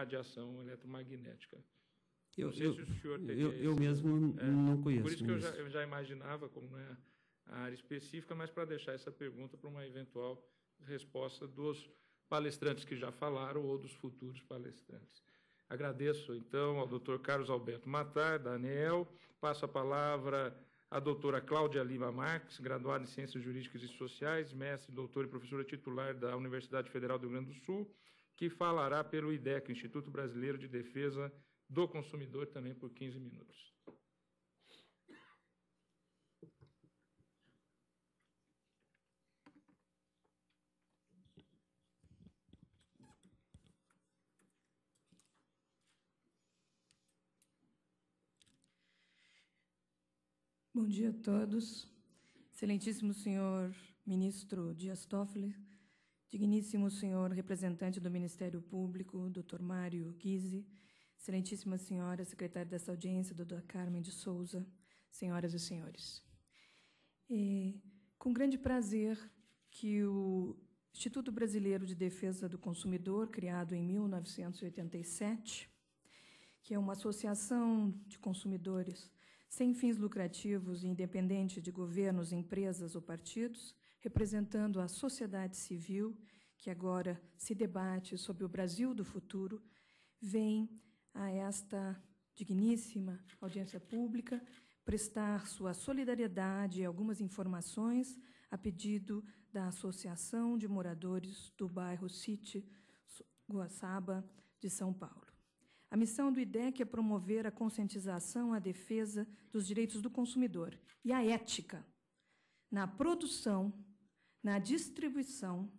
radiação eletromagnética. Eu, eu, se eu, eu mesmo é, não conheço. Por isso que já, eu já, imaginava como não é a área específica, mas para deixar essa pergunta para uma eventual resposta dos palestrantes que já falaram ou dos futuros palestrantes. Agradeço, então, ao doutor Carlos Alberto Matar, Daniel. Passo a palavra à doutora Cláudia Lima Marques, graduada em Ciências Jurídicas e Sociais, mestre, doutora e professora titular da Universidade Federal do Rio Grande do Sul, que falará pelo IDEC, Instituto Brasileiro de Defesa do Consumidor, também por 15 minutos. Bom dia a todos. Excelentíssimo senhor ministro Dias Toffoli, Digníssimo senhor representante do Ministério Público, Dr. Mário Guise, excelentíssima senhora secretária dessa audiência, doutora Carmen de Souza, senhoras e senhores. É, com grande prazer que o Instituto Brasileiro de Defesa do Consumidor, criado em 1987, que é uma associação de consumidores sem fins lucrativos e independente de governos, empresas ou partidos, representando a sociedade civil, que agora se debate sobre o Brasil do futuro, vem a esta digníssima audiência pública prestar sua solidariedade e algumas informações a pedido da Associação de Moradores do bairro City Guaçaba de São Paulo. A missão do IDEC é promover a conscientização à defesa dos direitos do consumidor e a ética na produção, na distribuição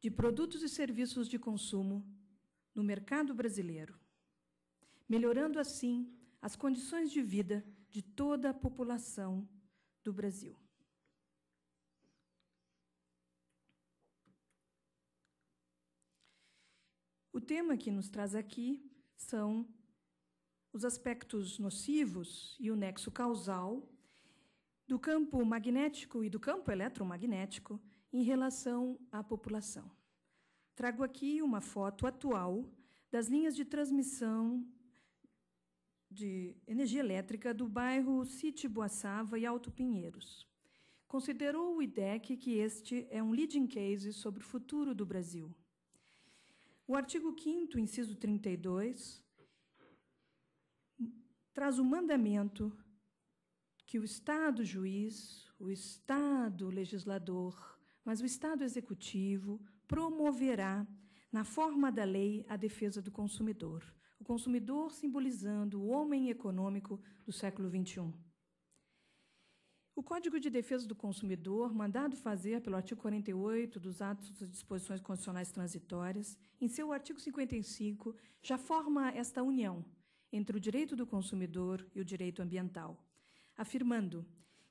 de produtos e serviços de consumo no mercado brasileiro, melhorando assim as condições de vida de toda a população do Brasil. O tema que nos traz aqui são os aspectos nocivos e o nexo causal do campo magnético e do campo eletromagnético em relação à população. Trago aqui uma foto atual das linhas de transmissão de energia elétrica do bairro City Boaçava e Alto Pinheiros. Considerou o IDEC que este é um leading case sobre o futuro do Brasil. O artigo 5 inciso 32, traz o mandamento que o Estado juiz, o Estado legislador, mas o Estado executivo promoverá, na forma da lei, a defesa do consumidor. O consumidor simbolizando o homem econômico do século XXI. O Código de Defesa do Consumidor, mandado fazer pelo artigo 48 dos Atos e Disposições Constitucionais Transitórias, em seu artigo 55, já forma esta união entre o direito do consumidor e o direito ambiental afirmando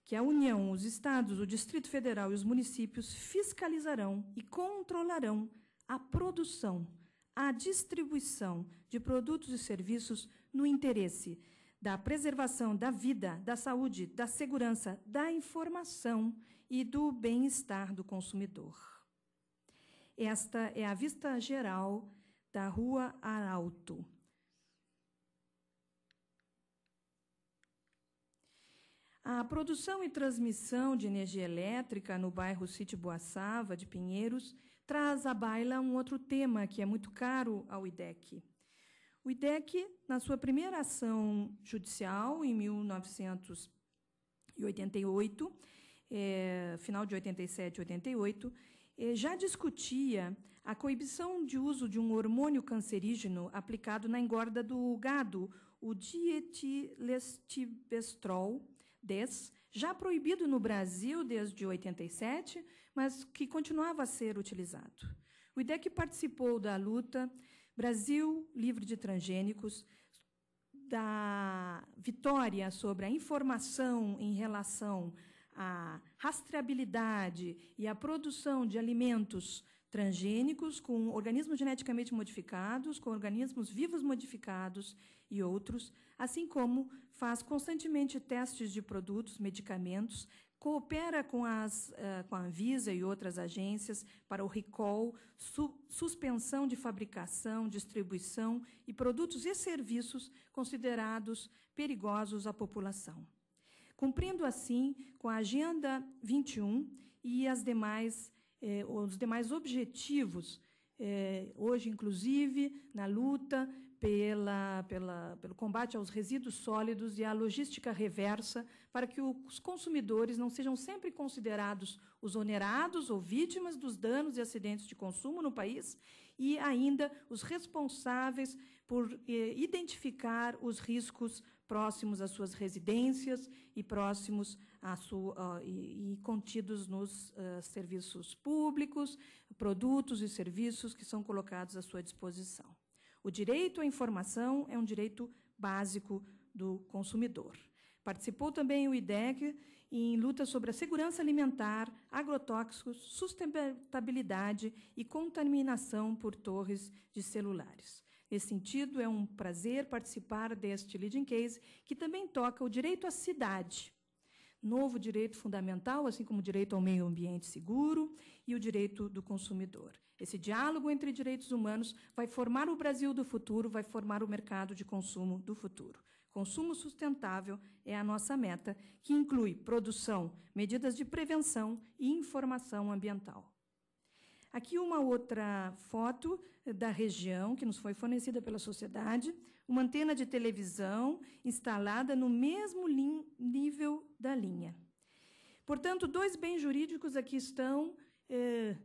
que a União, os estados, o Distrito Federal e os municípios fiscalizarão e controlarão a produção, a distribuição de produtos e serviços no interesse da preservação da vida, da saúde, da segurança, da informação e do bem-estar do consumidor. Esta é a vista geral da Rua Arauto. A produção e transmissão de energia elétrica no bairro Sítio Boaçava, de Pinheiros, traz à baila um outro tema que é muito caro ao IDEC. O IDEC, na sua primeira ação judicial, em 1988, é, eh, final de 87 e 88, é, eh, já discutia a coibição de uso de um hormônio cancerígeno aplicado na engorda do gado, o dietilestibestrol, 10, já proibido no Brasil desde 87, mas que continuava a ser utilizado. O IDEC participou da luta Brasil Livre de Transgênicos, da vitória sobre a informação em relação à rastreabilidade e à produção de alimentos transgênicos, com organismos geneticamente modificados, com organismos vivos modificados e outros, assim como faz constantemente testes de produtos, medicamentos, coopera com, as, eh, com a Anvisa e outras agências para o recall, su, suspensão de fabricação, distribuição e produtos e serviços considerados perigosos à população. Cumprindo assim com a Agenda 21 e as demais é, os demais objetivos, é, hoje, inclusive, na luta pela, pela, pelo combate aos resíduos sólidos e à logística reversa, para que os consumidores não sejam sempre considerados os onerados ou vítimas dos danos e acidentes de consumo no país e ainda os responsáveis por é, identificar os riscos próximos às suas residências e próximos à sua, uh, e, e, contidos nos uh, serviços públicos, produtos e serviços que são colocados à sua disposição. O direito à informação é um direito básico do consumidor. Participou também o IDEC em luta sobre a segurança alimentar, agrotóxicos, sustentabilidade e contaminação por torres de celulares. Nesse sentido, é um prazer participar deste Leading Case, que também toca o direito à cidade, novo direito fundamental, assim como o direito ao meio ambiente seguro e o direito do consumidor. Esse diálogo entre direitos humanos vai formar o Brasil do futuro, vai formar o mercado de consumo do futuro. Consumo sustentável é a nossa meta, que inclui produção, medidas de prevenção e informação ambiental. Aqui uma outra foto eh, da região que nos foi fornecida pela sociedade, uma antena de televisão instalada no mesmo nível da linha. Portanto, dois bens jurídicos aqui estão eh,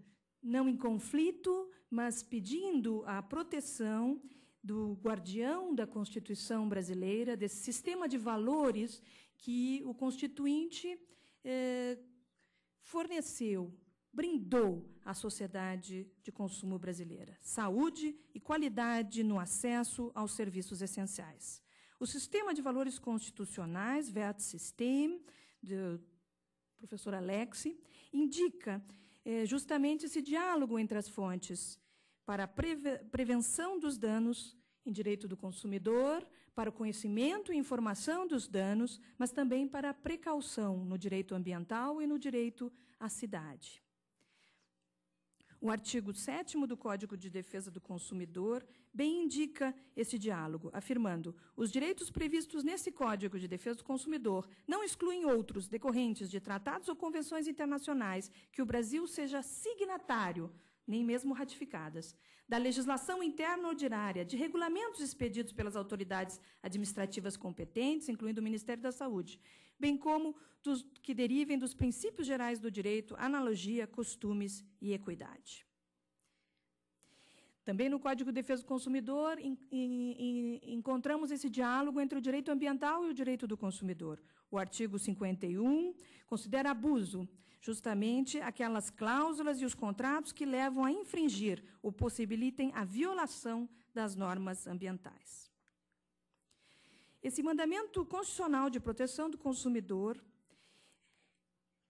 não em conflito, mas pedindo a proteção do guardião da Constituição brasileira, desse sistema de valores que o Constituinte eh, forneceu brindou à sociedade de consumo brasileira: saúde e qualidade no acesso aos serviços essenciais. O sistema de valores constitucionais, system, do professor Alexi, indica eh, justamente esse diálogo entre as fontes para a prevenção dos danos em direito do consumidor, para o conhecimento e informação dos danos, mas também para a precaução no direito ambiental e no direito à cidade. O artigo 7 do Código de Defesa do Consumidor bem indica esse diálogo, afirmando: os direitos previstos nesse Código de Defesa do Consumidor não excluem outros decorrentes de tratados ou convenções internacionais que o Brasil seja signatário nem mesmo ratificadas, da legislação interna ordinária, de regulamentos expedidos pelas autoridades administrativas competentes, incluindo o Ministério da Saúde, bem como dos que derivem dos princípios gerais do direito, analogia, costumes e equidade. Também no Código de Defesa do Consumidor em, em, encontramos esse diálogo entre o direito ambiental e o direito do consumidor. O artigo 51 considera abuso justamente aquelas cláusulas e os contratos que levam a infringir ou possibilitem a violação das normas ambientais. Esse mandamento constitucional de proteção do consumidor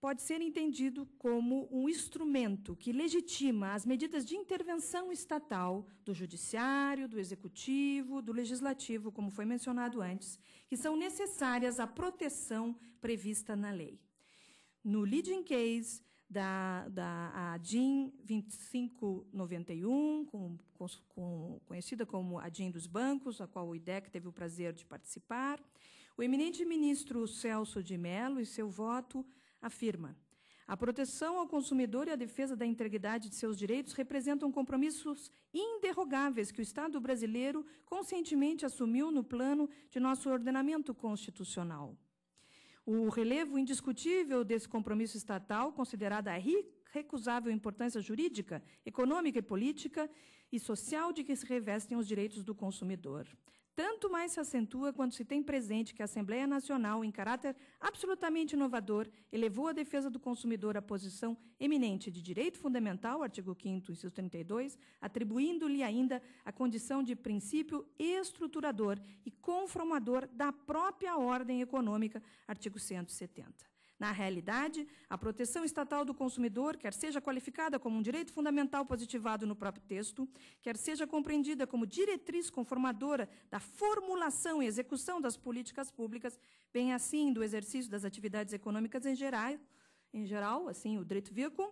pode ser entendido como um instrumento que legitima as medidas de intervenção estatal do judiciário, do executivo, do legislativo, como foi mencionado antes, que são necessárias à proteção prevista na lei. No leading case, da, da ADIN 2591, com, com, conhecida como ADIN dos Bancos, a qual o IDEC teve o prazer de participar, o eminente ministro Celso de Mello, e seu voto, afirma a proteção ao consumidor e a defesa da integridade de seus direitos representam compromissos inderrogáveis que o Estado brasileiro conscientemente assumiu no plano de nosso ordenamento constitucional. O relevo indiscutível desse compromisso estatal, considerada a recusável importância jurídica, econômica e política e social de que se revestem os direitos do consumidor tanto mais se acentua quando se tem presente que a Assembleia Nacional, em caráter absolutamente inovador, elevou a defesa do consumidor à posição eminente de direito fundamental, artigo 5º, inciso 32, atribuindo-lhe ainda a condição de princípio estruturador e conformador da própria ordem econômica, artigo 170. Na realidade, a proteção estatal do consumidor, quer seja qualificada como um direito fundamental positivado no próprio texto, quer seja compreendida como diretriz conformadora da formulação e execução das políticas públicas, bem assim do exercício das atividades econômicas em geral, em geral, assim, o direito vehicle,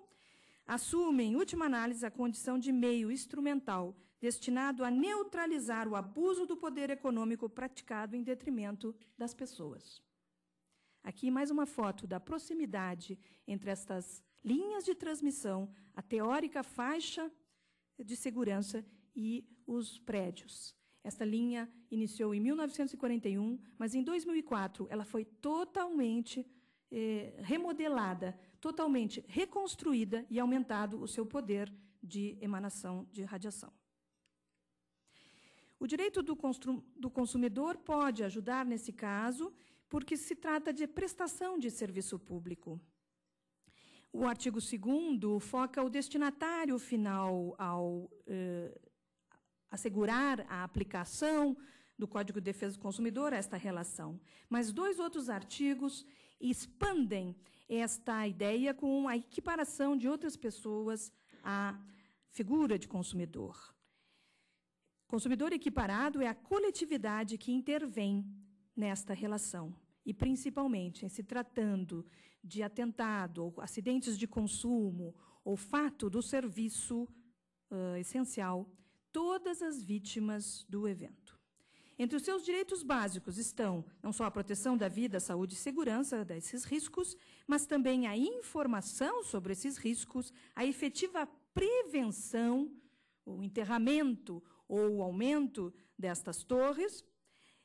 assume, em última análise, a condição de meio instrumental destinado a neutralizar o abuso do poder econômico praticado em detrimento das pessoas. Aqui mais uma foto da proximidade entre estas linhas de transmissão, a teórica faixa de segurança e os prédios. Esta linha iniciou em 1941, mas em 2004 ela foi totalmente eh, remodelada, totalmente reconstruída e aumentado o seu poder de emanação de radiação. O direito do, do consumidor pode ajudar nesse caso porque se trata de prestação de serviço público. O artigo 2 foca o destinatário final ao eh, assegurar a aplicação do Código de Defesa do Consumidor a esta relação. Mas dois outros artigos expandem esta ideia com a equiparação de outras pessoas à figura de consumidor. Consumidor equiparado é a coletividade que intervém nesta relação. E, principalmente, é se tratando de atentado, ou acidentes de consumo, ou fato do serviço uh, essencial, todas as vítimas do evento. Entre os seus direitos básicos estão não só a proteção da vida, saúde e segurança desses riscos, mas também a informação sobre esses riscos, a efetiva prevenção, o enterramento ou o aumento destas torres,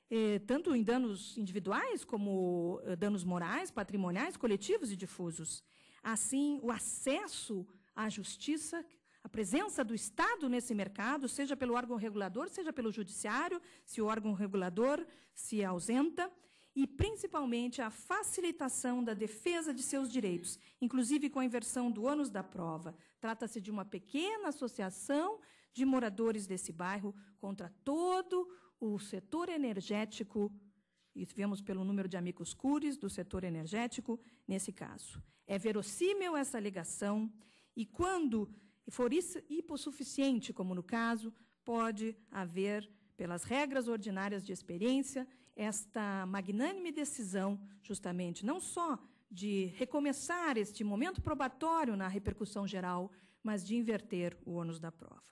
eh, tanto em danos individuais como eh, danos morais, patrimoniais, coletivos e difusos. Assim, o acesso à justiça, a presença do Estado nesse mercado, seja pelo órgão regulador, seja pelo judiciário, se o órgão regulador se ausenta, e principalmente a facilitação da defesa de seus direitos, inclusive com a inversão do ônus da prova. Trata-se de uma pequena associação de moradores desse bairro contra todo o o setor energético, e vemos pelo número de amigos cures do setor energético nesse caso. É verossímil essa alegação e quando for hipossuficiente, como no caso, pode haver pelas regras ordinárias de experiência, esta magnânime decisão, justamente, não só de recomeçar este momento probatório na repercussão geral, mas de inverter o ônus da prova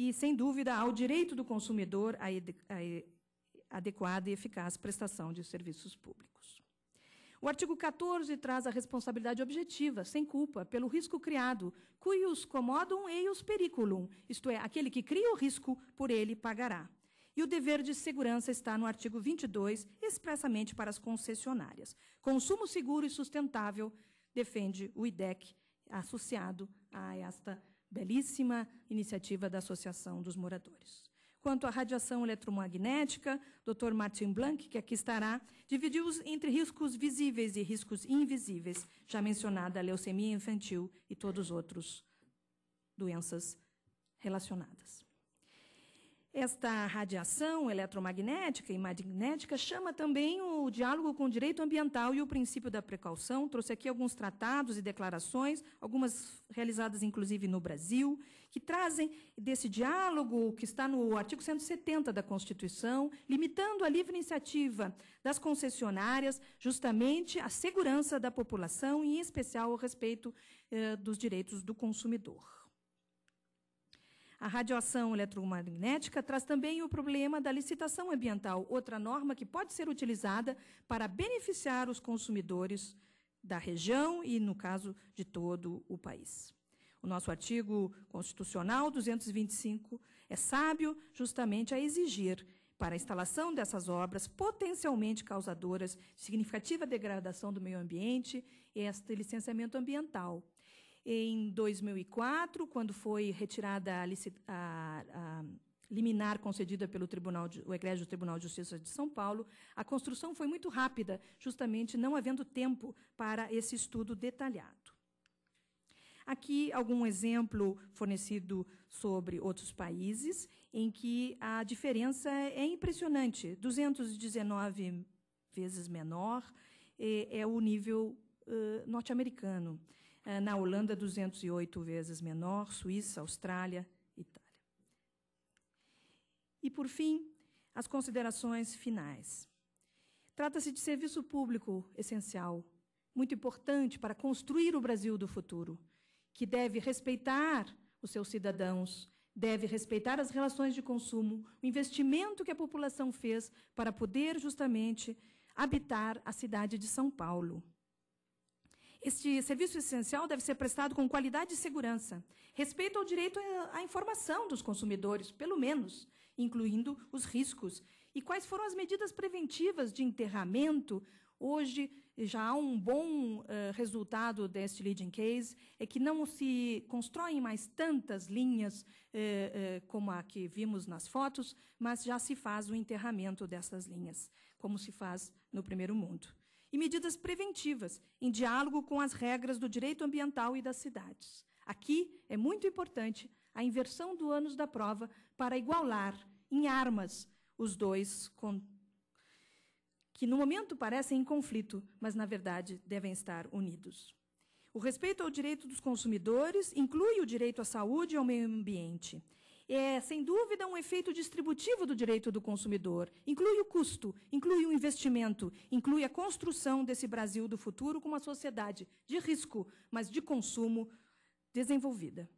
e, sem dúvida, ao direito do consumidor à adequada e eficaz prestação de serviços públicos. O artigo 14 traz a responsabilidade objetiva, sem culpa, pelo risco criado, cuius commodum eius periculum, isto é, aquele que cria o risco, por ele pagará. E o dever de segurança está no artigo 22, expressamente para as concessionárias. Consumo seguro e sustentável defende o IDEC associado a esta Belíssima iniciativa da Associação dos Moradores. Quanto à radiação eletromagnética, Dr. Martin Blank, que aqui estará, dividiu os entre riscos visíveis e riscos invisíveis, já mencionada a leucemia infantil e todos os outros doenças relacionadas. Esta radiação eletromagnética e magnética chama também o diálogo com o direito ambiental e o princípio da precaução. Trouxe aqui alguns tratados e declarações, algumas realizadas inclusive no Brasil, que trazem desse diálogo que está no artigo 170 da Constituição, limitando a livre iniciativa das concessionárias, justamente a segurança da população e, em especial, o respeito eh, dos direitos do consumidor. A radiação eletromagnética traz também o problema da licitação ambiental, outra norma que pode ser utilizada para beneficiar os consumidores da região e, no caso, de todo o país. O nosso artigo constitucional 225 é sábio justamente a exigir para a instalação dessas obras potencialmente causadoras de significativa degradação do meio ambiente, este licenciamento ambiental. Em 2004, quando foi retirada a, a, a liminar concedida pelo Tribunal de, o Egrégio Tribunal de Justiça de São Paulo, a construção foi muito rápida, justamente não havendo tempo para esse estudo detalhado. Aqui algum exemplo fornecido sobre outros países em que a diferença é impressionante, 219 vezes menor é, é o nível uh, norte-americano. Eh, na Holanda 208 vezes menor, Suíça, Austrália, Itália. E por fim, as considerações finais. Trata-se de serviço público essencial, muito importante para construir o Brasil do futuro, que deve respeitar os seus cidadãos, deve respeitar as relações de consumo, o investimento que a população fez para poder justamente habitar a cidade de São Paulo. Este serviço essencial deve ser prestado com qualidade e segurança, respeito ao direito à informação dos consumidores, pelo menos, incluindo os riscos. E quais foram as medidas preventivas de enterramento? Hoje já há um bom uh, resultado deste leading case, é que não se constroem mais tantas linhas eh, eh, como a que vimos nas fotos, mas já se faz o enterramento dessas linhas, como se faz no primeiro mundo e medidas preventivas, em diálogo com as regras do direito ambiental e das cidades. Aqui é muito importante a inversão do ânus da prova para igualar em armas os dois que no momento parecem em conflito, mas na verdade devem estar unidos. O respeito ao direito dos consumidores inclui o direito à saúde e ao meio ambiente é, sem dúvida, um efeito distributivo do direito do consumidor. Inclui o custo, inclui o investimento, inclui a construção desse Brasil do futuro com uma sociedade de risco, mas de consumo desenvolvida.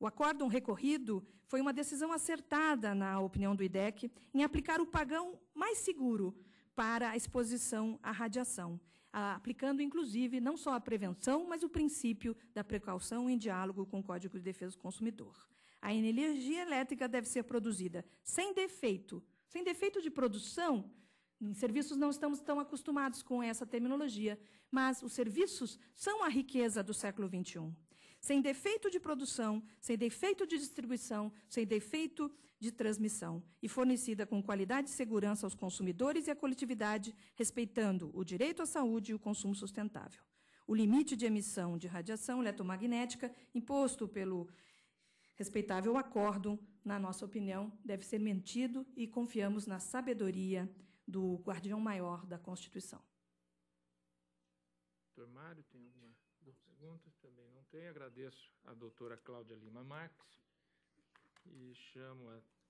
O acórdão recorrido foi uma decisão acertada, na opinião do IDEC, em aplicar o pagão mais seguro para a exposição à radiação, aplicando, inclusive, não só a prevenção, mas o princípio da precaução em diálogo com o Código de Defesa do Consumidor. A energia elétrica deve ser produzida sem defeito. Sem defeito de produção, em serviços não estamos tão acostumados com essa terminologia, mas os serviços são a riqueza do século XXI. Sem defeito de produção, sem defeito de distribuição, sem defeito de transmissão. E fornecida com qualidade e segurança aos consumidores e à coletividade, respeitando o direito à saúde e o consumo sustentável. O limite de emissão de radiação eletromagnética imposto pelo Respeitável acordo, na nossa opinião, deve ser mentido e confiamos na sabedoria do guardião maior da Constituição. Doutor Mário, tem alguma pergunta? Também não tem. Agradeço à doutora Cláudia Lima Marques e chamo a